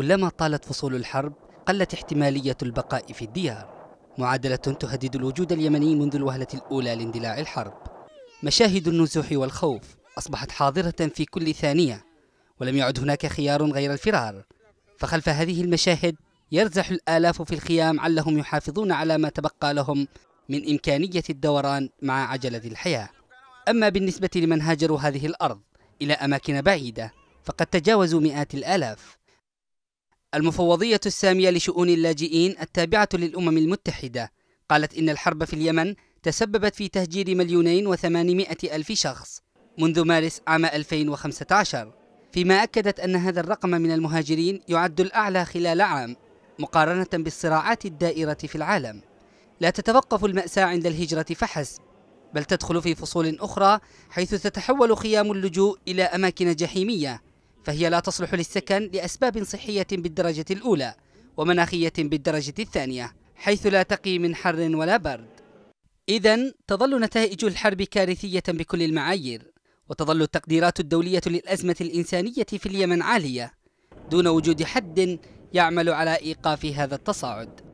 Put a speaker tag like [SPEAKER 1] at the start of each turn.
[SPEAKER 1] كلما طالت فصول الحرب قلت احتمالية البقاء في الديار معادلة تهدد الوجود اليمني منذ الوهلة الأولى لاندلاع الحرب مشاهد النزوح والخوف أصبحت حاضرة في كل ثانية ولم يعد هناك خيار غير الفرار فخلف هذه المشاهد يرزح الآلاف في الخيام علهم يحافظون على ما تبقى لهم من إمكانية الدوران مع عجلة الحياة أما بالنسبة لمن هاجروا هذه الأرض إلى أماكن بعيدة فقد تجاوزوا مئات الآلاف المفوضية السامية لشؤون اللاجئين التابعة للأمم المتحدة قالت إن الحرب في اليمن تسببت في تهجير مليونين وثمانمائة ألف شخص منذ مارس عام 2015 فيما أكدت أن هذا الرقم من المهاجرين يعد الأعلى خلال عام مقارنة بالصراعات الدائرة في العالم لا تتوقف المأساة عند الهجرة فحسب بل تدخل في فصول أخرى حيث تتحول خيام اللجوء إلى أماكن جحيمية فهي لا تصلح للسكن لأسباب صحية بالدرجة الأولى ومناخية بالدرجة الثانية حيث لا تقي من حر ولا برد إذا تظل نتائج الحرب كارثية بكل المعايير وتظل التقديرات الدولية للأزمة الإنسانية في اليمن عالية دون وجود حد يعمل على إيقاف هذا التصاعد